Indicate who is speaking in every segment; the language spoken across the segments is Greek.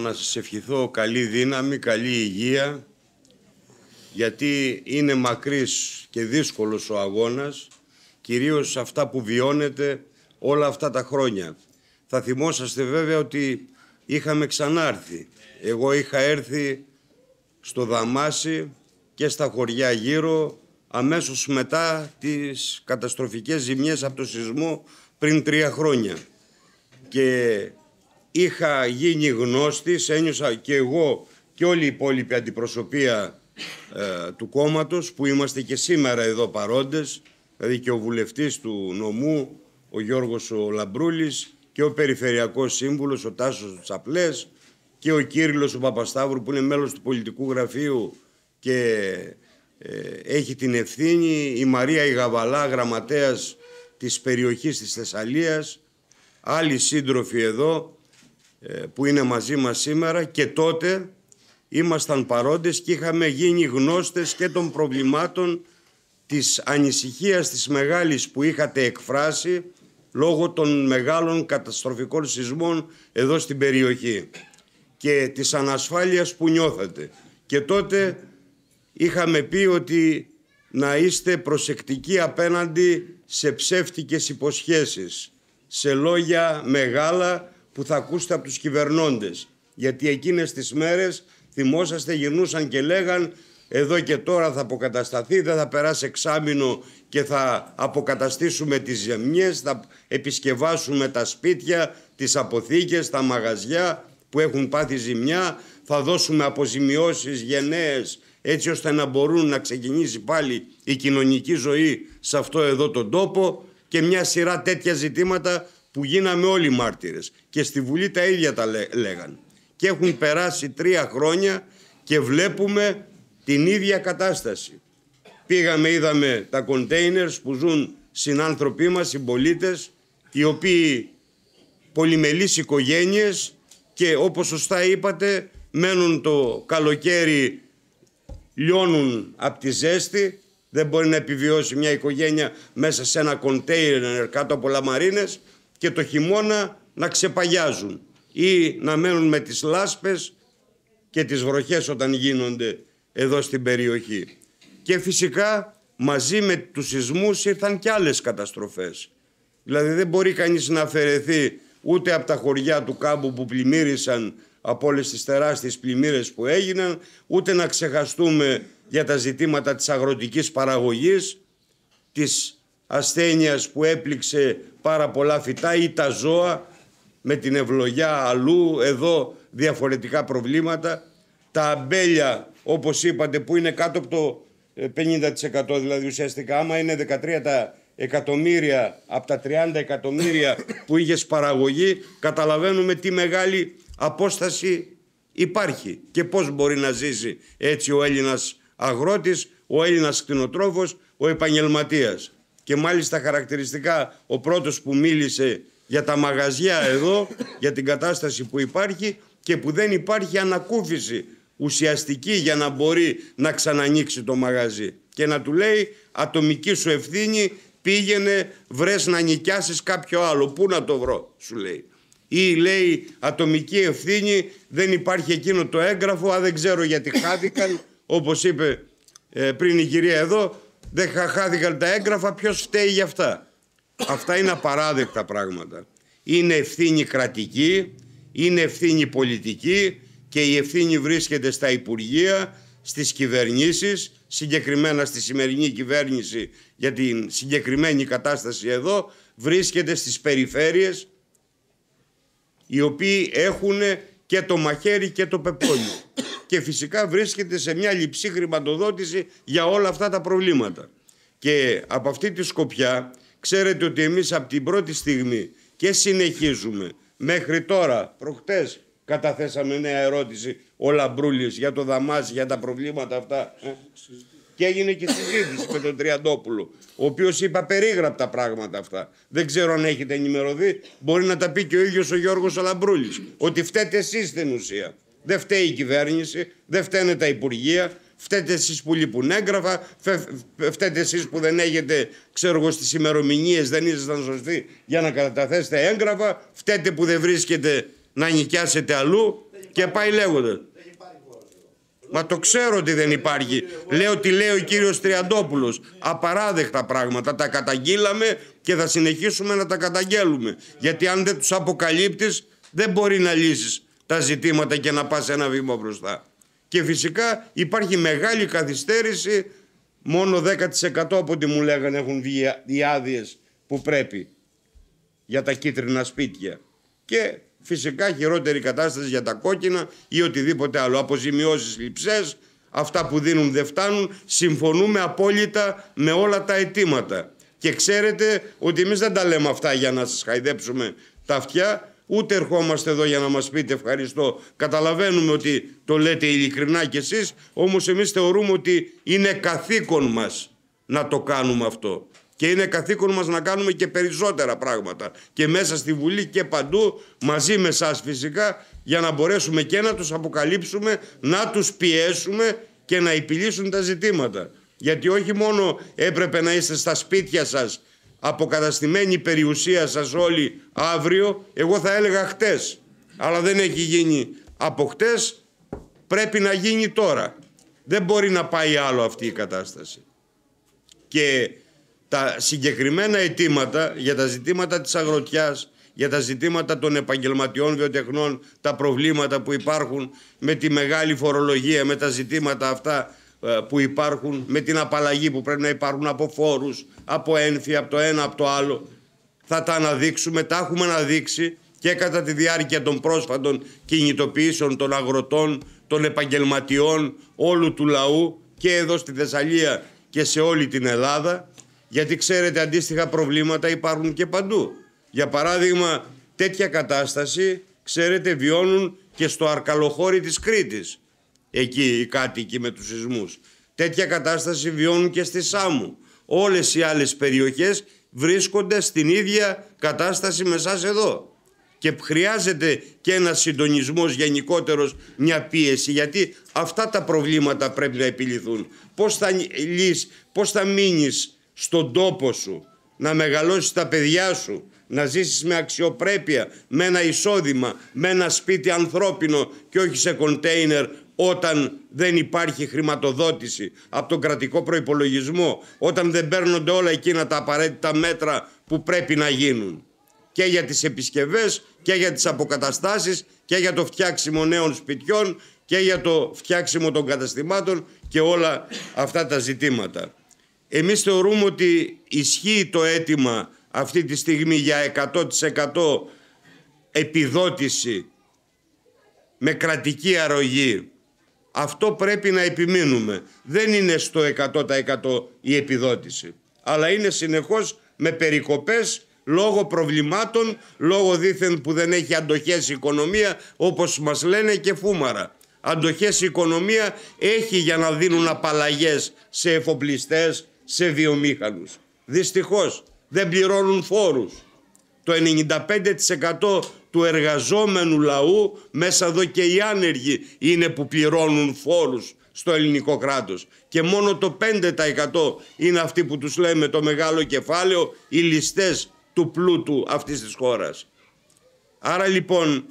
Speaker 1: να σας ευχηθώ καλή δύναμη, καλή υγεία, γιατί είναι μακρύς και δύσκολος ο αγώνας, κυρίως αυτά που βιώνετε όλα αυτά τα χρόνια. Θα θυμόσαστε βέβαια ότι είχαμε ξανάρθει. Εγώ είχα έρθει στο Δαμάσι και στα χωριά γύρω αμέσως μετά τις καταστροφικές ζημιές από το σεισμό πριν τρία χρόνια. Και είχα γίνει γνώστης, ένιωσα και εγώ και όλη η υπόλοιπη αντιπροσωπεία ε, του κόμματος που είμαστε και σήμερα εδώ παρόντες, δηλαδή και ο βουλευτής του νομού, ο Γιώργος ο Λαμπρούλης και ο περιφερειακός σύμβουλος, ο Τάσος Τσαπλές και ο Κύριλος ο Παπασταύρου που είναι μέλος του πολιτικού γραφείου και ε, έχει την ευθύνη, η Μαρία Ιγαβαλά, γραμματέας της περιοχής της Θεσσαλίας, άλλοι σύντροφοι εδώ, ε, που είναι μαζί μας σήμερα και τότε ήμασταν παρόντες και είχαμε γίνει γνώστες και των προβλημάτων της ανησυχίας της μεγάλης που είχατε εκφράσει λόγω των μεγάλων καταστροφικών σεισμών εδώ στην περιοχή και της ανασφάλειας που νιώθατε. Και τότε είχαμε πει ότι να είστε προσεκτικοί απέναντι σε ψεύτικες υποσχέσεις, σε λόγια μεγάλα που θα ακούσετε από τους κυβερνώντες. Γιατί εκείνες τις μέρες, θυμόσαστε, γυρνούσαν και λέγαν εδώ και τώρα θα αποκατασταθεί, δεν θα περάσει εξάμεινο και θα αποκαταστήσουμε τις ζεμιές, θα επισκευάσουμε τα σπίτια, τις αποθήκες, τα μαγαζιά που έχουν πάθει ζημιά, θα δώσουμε αποζημιώσεις γενναίες έτσι ώστε να μπορούν να ξεκινήσει πάλι η κοινωνική ζωή σε αυτό εδώ τον τόπο και μια σειρά τέτοια ζητήματα που γίναμε όλοι μάρτυρες και στη Βουλή τα ίδια τα λέγαν. Και έχουν περάσει τρία χρόνια και βλέπουμε την ίδια κατάσταση. Πήγαμε, είδαμε τα κοντέινερς που ζουν συνάνθρωποι μας, συμπολίτες, οι οποίοι πολυμελείς οικογένειες και όπως σωστά είπατε μένουν το καλοκαίρι, λιώνουν από τη ζέστη, δεν μπορεί να επιβιώσει μια οικογένεια μέσα σε ένα κοντέινερ κάτω από λαμαρίνες, και το χειμώνα να ξεπαγιάζουν ή να μένουν με τις λάσπες και τις βροχές όταν γίνονται εδώ στην περιοχή. Και φυσικά μαζί με τους σεισμούς ήρθαν και άλλες καταστροφές. Δηλαδή δεν μπορεί κανείς να αφαιρεθεί ούτε από τα χωριά του κάμπου που πλημμύρισαν από όλες τις τεράστιες πλημμύρες που έγιναν, ούτε να ξεχαστούμε για τα ζητήματα της αγροτικής παραγωγής, της ασθένειας που έπληξε πάρα πολλά φυτά ή τα ζώα με την ευλογιά αλλού, εδώ διαφορετικά προβλήματα. Τα αμπέλια, όπως είπατε, που είναι κάτω από το 50% ε, δηλαδή ουσιαστικά, άμα είναι 13 εκατομμύρια από τα 30 εκατομμύρια που είχες παραγωγή, καταλαβαίνουμε τι μεγάλη απόσταση υπάρχει και πώς μπορεί να ζήσει έτσι ο Έλληνας αγρότης, ο Έλληνας κτηνοτρόφος, ο επαγγελματίας και μάλιστα χαρακτηριστικά ο πρώτος που μίλησε για τα μαγαζιά εδώ, για την κατάσταση που υπάρχει και που δεν υπάρχει ανακούφιση ουσιαστική για να μπορεί να ξανανοίξει το μαγαζί και να του λέει ατομική σου ευθύνη πήγαινε βρες να νοικιάσεις κάποιο άλλο, πού να το βρω σου λέει. Ή λέει ατομική ευθύνη, δεν υπάρχει εκείνο το έγγραφο, α δεν ξέρω γιατί χάθηκαν, όπως είπε ε, πριν η κυρία εδώ, δεν χάθηκαν τα έγγραφα, ποιος φταίει για αυτά. Αυτά είναι απαράδεκτα πράγματα. Είναι ευθύνη κρατική, είναι ευθύνη πολιτική και η ευθύνη βρίσκεται στα Υπουργεία, στις κυβερνήσεις, συγκεκριμένα στη σημερινή κυβέρνηση για την συγκεκριμένη κατάσταση εδώ, βρίσκεται στις περιφέρειες οι οποίοι έχουν και το μαχαίρι και το πεπόνι και φυσικά βρίσκεται σε μια λειψή χρηματοδότηση για όλα αυτά τα προβλήματα. Και από αυτή τη σκοπιά ξέρετε ότι εμείς από την πρώτη στιγμή και συνεχίζουμε μέχρι τώρα, προχτές καταθέσαμε νέα ερώτηση ο Λαμπρούλης για το Δαμάζι, για τα προβλήματα αυτά. Ε. Και έγινε και συζήτηση με τον Τριαντόπουλο, ο οποίος είπα περίγραπτα πράγματα αυτά. Δεν ξέρω αν έχετε ενημερωθεί, μπορεί να τα πει και ο ίδιος ο Γιώργος Λαμπρούλης, ότι φταίτε εσείς στην ουσία. Δεν φταίει η κυβέρνηση, δεν φταίνε τα υπουργεία, φταίτε εσείς που λείπουν έγγραφα, φταίτε εσείς που δεν έχετε, ξέρω εγώ, στις ημερομηνίες, δεν ήσασταν σωστοί για να καταθέσετε έγγραφα, φταίτε που δεν βρίσκετε να νοικιάσετε αλλού και πάει λέγοντας. Μα το ξέρω ότι δεν υπάρχει. Λέω τι λέει ο κύριος Τριαντόπουλος. Απαράδεκτα πράγματα. Τα καταγγείλαμε και θα συνεχίσουμε να τα καταγγέλουμε. Γιατί αν δεν τους αποκαλύπτεις, δεν μπορεί να λύσεις τα ζητήματα και να πας ένα βήμα μπροστά. Και φυσικά υπάρχει μεγάλη καθυστέρηση, μόνο 10% από ό,τι μου λέγανε έχουν βγει οι άδειες που πρέπει για τα κίτρινα σπίτια. Και φυσικά χειρότερη κατάσταση για τα κόκκινα ή οτιδήποτε άλλο. Αποζημιώσεις λειψές, αυτά που δίνουν δεν φτάνουν. Συμφωνούμε απόλυτα με όλα τα αιτήματα. Και ξέρετε ότι εμείς δεν τα λέμε αυτά για να σας χαϊδέψουμε τα αυτιά. Ούτε ερχόμαστε εδώ για να μας πείτε ευχαριστώ. Καταλαβαίνουμε ότι το λέτε ειλικρινά κι εσείς, όμως εμείς θεωρούμε ότι είναι καθήκον μας να το κάνουμε αυτό. Και είναι καθήκον μας να κάνουμε και περισσότερα πράγματα. Και μέσα στη Βουλή και παντού, μαζί με εσάς φυσικά, για να μπορέσουμε και να τους αποκαλύψουμε, να τους πιέσουμε και να επιλύσουν τα ζητήματα. Γιατί όχι μόνο έπρεπε να είστε στα σπίτια σας αποκαταστημένη περιουσία σας όλοι αύριο, εγώ θα έλεγα χτες, αλλά δεν έχει γίνει από χτες, πρέπει να γίνει τώρα. Δεν μπορεί να πάει άλλο αυτή η κατάσταση. Και τα συγκεκριμένα αιτήματα για τα ζητήματα της αγροτιάς, για τα ζητήματα των επαγγελματιών βιοτεχνών, τα προβλήματα που υπάρχουν με τη μεγάλη φορολογία, με τα ζητήματα αυτά ε, που υπάρχουν, με την απαλλαγή που πρέπει να υπάρχουν από φόρους, από ένφια, από το ένα, από το άλλο. Θα τα αναδείξουμε, τα έχουμε αναδείξει και κατά τη διάρκεια των πρόσφατων κινητοποιήσεων των αγροτών, των επαγγελματιών, όλου του λαού και εδώ στη Θεσσαλία και σε όλη την Ελλάδα, γιατί ξέρετε αντίστοιχα προβλήματα υπάρχουν και παντού. Για παράδειγμα, τέτοια κατάσταση, ξέρετε, βιώνουν και στο αρκαλοχώρι της Κρήτης εκεί οι κάτοικοι με τους σεισμούς. Τέτοια κατάσταση βιώνουν και στη Σάμου. Όλες οι άλλες περιοχές βρίσκονται στην ίδια κατάσταση με εσάς εδώ. Και χρειάζεται και ένας συντονισμός γενικότερος, μια πίεση, γιατί αυτά τα προβλήματα πρέπει να επιληθούν. Πώς θα, λύσεις, πώς θα μείνεις στον τόπο σου, να μεγαλώσεις τα παιδιά σου, να ζήσεις με αξιοπρέπεια, με ένα εισόδημα, με ένα σπίτι ανθρώπινο και όχι σε κοντέινερ όταν δεν υπάρχει χρηματοδότηση από τον κρατικό προϋπολογισμό, όταν δεν παίρνονται όλα εκείνα τα απαραίτητα μέτρα που πρέπει να γίνουν και για τις επισκευές και για τις αποκαταστάσεις και για το φτιάξιμο νέων σπιτιών και για το φτιάξιμο των καταστημάτων και όλα αυτά τα ζητήματα. Εμείς θεωρούμε ότι ισχύει το αίτημα αυτή τη στιγμή για 100% επιδότηση με κρατική αρρωγή. Αυτό πρέπει να επιμείνουμε. Δεν είναι στο 100% η επιδότηση, αλλά είναι συνεχώς με περικοπές λόγω προβλημάτων, λόγω δήθεν που δεν έχει αντοχές η οικονομία, όπως μας λένε και φούμαρα. Αντοχές η οικονομία έχει για να δίνουν απαλλαγές σε εφοπλιστές, σε βιομήχανους. Δυστυχώς δεν πληρώνουν φόρους. Το 95% του εργαζόμενου λαού, μέσα εδώ και οι άνεργοι είναι που πληρώνουν φόρους στο ελληνικό κράτος. Και μόνο το 5% είναι αυτοί που τους λέμε το μεγάλο κεφάλαιο, οι ληστές του πλούτου αυτής της χώρας. Άρα λοιπόν,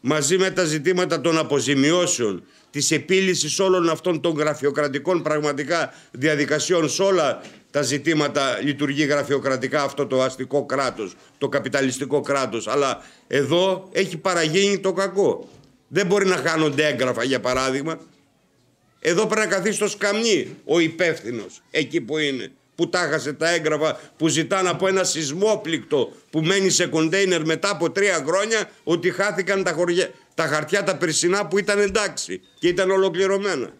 Speaker 1: μαζί με τα ζητήματα των αποζημιώσεων, της επίλυσης όλων αυτών των γραφειοκρατικών πραγματικά διαδικασιών σε όλα τα ζητήματα λειτουργεί γραφειοκρατικά αυτό το αστικό κράτος, το καπιταλιστικό κράτος. Αλλά εδώ έχει παραγίνει το κακό. Δεν μπορεί να χάνονται έγγραφα για παράδειγμα. Εδώ πρέπει να καθίσει το σκαμνί ο υπεύθυνος εκεί που είναι. Που τάχασε τα έγγραφα που ζητάνε από ένα σεισμόπληκτο που μένει σε κοντέινερ μετά από τρία χρόνια ότι χάθηκαν τα, τα χαρτιά τα περσινά που ήταν εντάξει και ήταν ολοκληρωμένα.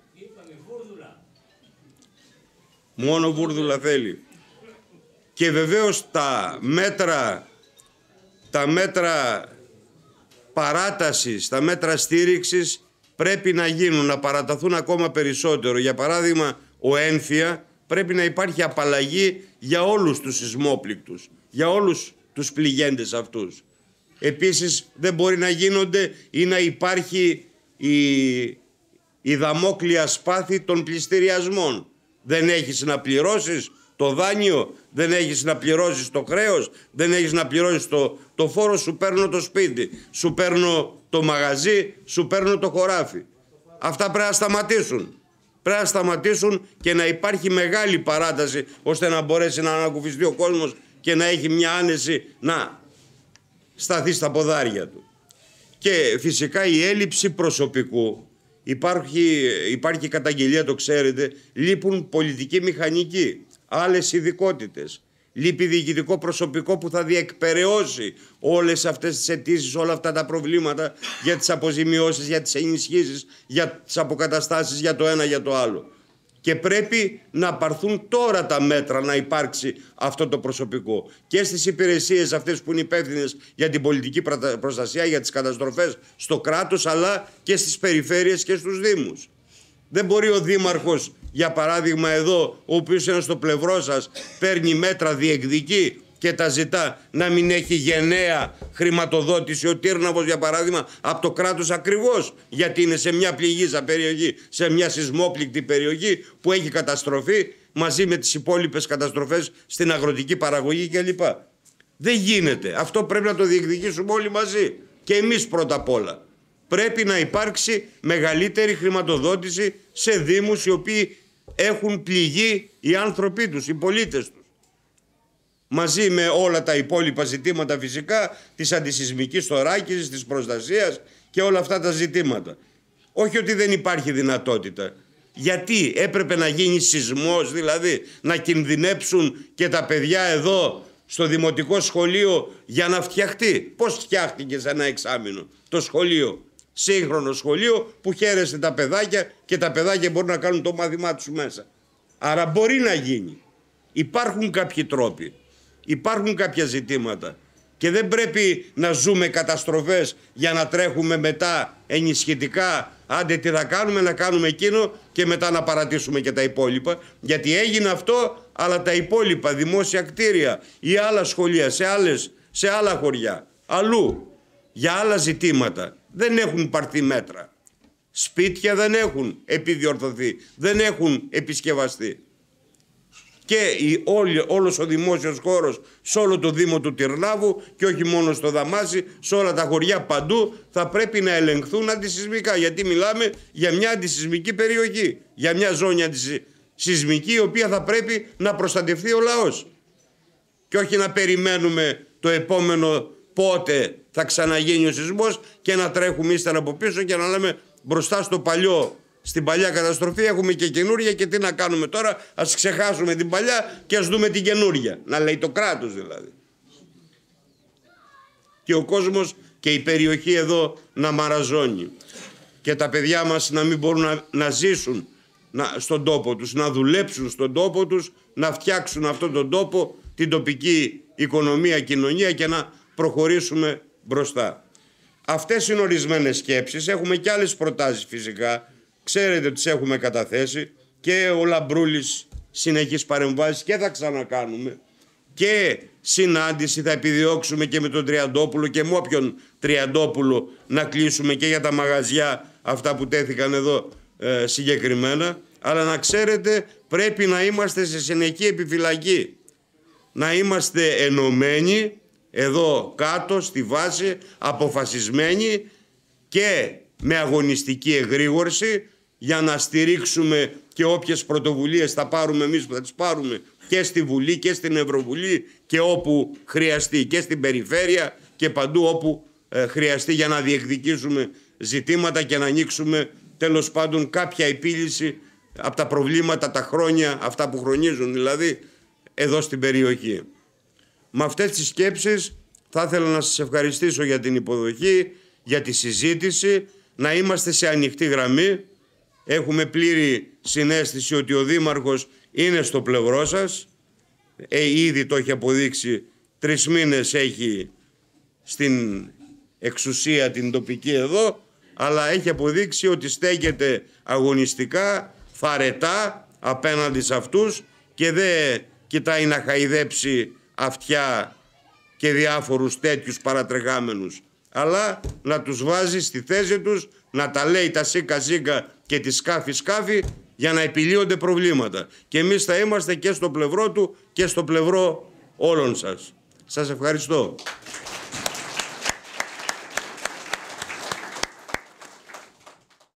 Speaker 1: Μόνο βούρδουλα θέλει. Και βεβαίως τα μέτρα, τα μέτρα παράτασης, τα μέτρα στήριξης πρέπει να γίνουν, να παραταθούν ακόμα περισσότερο. Για παράδειγμα, ο Ένθια πρέπει να υπάρχει απαλλαγή για όλους τους σεισμόπληκτους, για όλους τους πληγέντες αυτούς. Επίσης δεν μπορεί να γίνονται ή να υπάρχει η, η δαμόκλια σπάθη των πληστηριασμών. Δεν έχεις να πληρώσεις το δάνειο, δεν έχεις να πληρώσεις το χρέος, δεν έχεις να πληρώσεις το, το φόρο, σου παίρνω το σπίτι, σου παίρνω το μαγαζί, σου παίρνω το χωράφι. Αυτά πρέπει να σταματήσουν. Πρέπει να σταματήσουν και να υπάρχει μεγάλη παράταση ώστε να μπορέσει να ανακουφιστεί ο κόσμος και να έχει μια άνεση να σταθεί στα ποδάρια του. Και φυσικά η έλλειψη προσωπικού Υπάρχει, υπάρχει καταγγελία, το ξέρετε, λείπουν πολιτικοί μηχανικοί, άλλες ειδικότητες. Λείπει διοικητικό προσωπικό που θα διεκπαιρεώσει όλες αυτές τις αιτήσεις, όλα αυτά τα προβλήματα για τις αποζημιώσεις, για τις ενισχύσεις, για τις αποκαταστάσεις, για το ένα, για το άλλο και πρέπει να παρθούν τώρα τα μέτρα να υπάρξει αυτό το προσωπικό. Και στις υπηρεσίες αυτές που είναι υπεύθυνες για την πολιτική προστασία, για τις καταστροφές στο κράτος, αλλά και στις περιφέρειες και στους Δήμους. Δεν μπορεί ο Δήμαρχος, για παράδειγμα εδώ, ο οποίος είναι στο πλευρό σας, παίρνει μέτρα, διεκδικεί και τα ζητά να μην έχει γενναία χρηματοδότηση ο Τύρναβος για παράδειγμα από το κράτος ακριβώς γιατί είναι σε μια πληγίζα περιοχή, σε μια σεισμόπληκτη περιοχή που έχει καταστροφή μαζί με τις υπόλοιπες καταστροφές στην αγροτική παραγωγή κλπ. Δεν γίνεται. Αυτό πρέπει να το διεκδικήσουμε όλοι μαζί. Και εμείς πρώτα απ' όλα. Πρέπει να υπάρξει μεγαλύτερη χρηματοδότηση σε δήμους οι οποίοι έχουν πληγεί οι άνθρωποι τους, οι πολίτες τους μαζί με όλα τα υπόλοιπα ζητήματα φυσικά της αντισυσμικής θωράκησης, της προστασίας και όλα αυτά τα ζητήματα. Όχι ότι δεν υπάρχει δυνατότητα. Γιατί έπρεπε να γίνει σεισμός, δηλαδή να κινδυνέψουν και τα παιδιά εδώ στο δημοτικό σχολείο για να φτιαχτεί. Πώς φτιάχτηκε σε ένα εξάμεινο το σχολείο, σύγχρονο σχολείο που χαίρεσε τα παιδάκια και τα παιδάκια μπορούν να κάνουν το μάθημά τους μέσα. Άρα μπορεί να γίνει. Υπάρχουν κάποιοι τρόποι. Υπάρχουν κάποια ζητήματα. Και δεν πρέπει να ζούμε καταστροφές για να τρέχουμε μετά ενισχυτικά άντε τι θα κάνουμε, να κάνουμε εκείνο και μετά να παρατήσουμε και τα υπόλοιπα. Γιατί έγινε αυτό, αλλά τα υπόλοιπα δημόσια κτίρια ή άλλα σχολεία σε, άλλες, σε άλλα χωριά, αλλού, για άλλα ζητήματα, δεν έχουν πάρθει μέτρα. Σπίτια δεν έχουν επιδιορθωθεί, δεν έχουν επισκευαστεί και η, όλη, όλος ο δημόσιος χώρος σε όλο το Δήμο του Τυρνάβου και όχι μόνο στο Δαμάσι, σε όλα τα χωριά παντού θα πρέπει να ελεγχθούν αντισυσμικά γιατί μιλάμε για μια αντισυσμική περιοχή, για μια ζώνη αντισυσμική η οποία θα πρέπει να προστατευτεί ο λαός και όχι να περιμένουμε το επόμενο πότε θα ξαναγίνει ο σεισμός και να τρέχουμε ύστερα από πίσω και να λέμε μπροστά στο παλιό στην παλιά καταστροφή, έχουμε και καινούρια και τι να κάνουμε τώρα, ας ξεχάσουμε την παλιά και ας δούμε την καινούρια. Να λέει το κράτος δηλαδή. Και ο κόσμος και η περιοχή εδώ να μαραζώνει. Και τα παιδιά μας να μην μπορούν να, να ζήσουν να, στον τόπο τους, να δουλέψουν στον τόπο τους, να φτιάξουν αυτόν τον τόπο, την τοπική οικονομία, κοινωνία και να προχωρήσουμε μπροστά. Αυτές είναι ορισμένες σκέψεις, έχουμε και άλλες προτάσεις φυσικά, Ξέρετε τους έχουμε καταθέσει και ο Λαμπρούλης συνεχής παρεμβάσεις και θα ξανακάνουμε και συνάντηση θα επιδιώξουμε και με τον Τριαντόπουλο και με όποιον Τριαντόπουλο να κλείσουμε και για τα μαγαζιά αυτά που τέθηκαν εδώ ε, συγκεκριμένα αλλά να ξέρετε πρέπει να είμαστε σε συνεχή επιφυλακή να είμαστε ενωμένοι εδώ κάτω στη βάση αποφασισμένοι και με αγωνιστική εγρήγορση για να στηρίξουμε και όποιες πρωτοβουλίες θα πάρουμε εμείς που θα τις πάρουμε και στη Βουλή και στην Ευρωβουλή και όπου χρειαστεί και στην περιφέρεια και παντού όπου ε, χρειαστεί για να διεκδικήσουμε ζητήματα και να ανοίξουμε τέλος πάντων κάποια επίλυση από τα προβλήματα τα χρόνια, αυτά που χρονίζουν δηλαδή εδώ στην περιοχή. Με αυτές τις σκέψεις θα ήθελα να σας ευχαριστήσω για την υποδοχή, για τη συζήτηση, να είμαστε σε ανοιχτή γραμμή Έχουμε πλήρη συνέστηση ότι ο Δήμαρχος είναι στο πλευρό σας. Ε, ήδη το έχει αποδείξει. Τρεις μήνες έχει στην εξουσία την τοπική εδώ. Αλλά έχει αποδείξει ότι στέκεται αγωνιστικά, φαρετά απέναντι σε αυτούς και δεν κοιτάει να χαϊδέψει αυτιά και διάφορους τέτοιους παρατρεγάμενους αλλά να τους βάζει στη θέση τους, να τα λέει τα σίκα σίκα και τη σκάφη-σκάφη για να επιλύονται προβλήματα. Και εμείς θα είμαστε και στο πλευρό του και στο πλευρό όλων σας. Σας ευχαριστώ.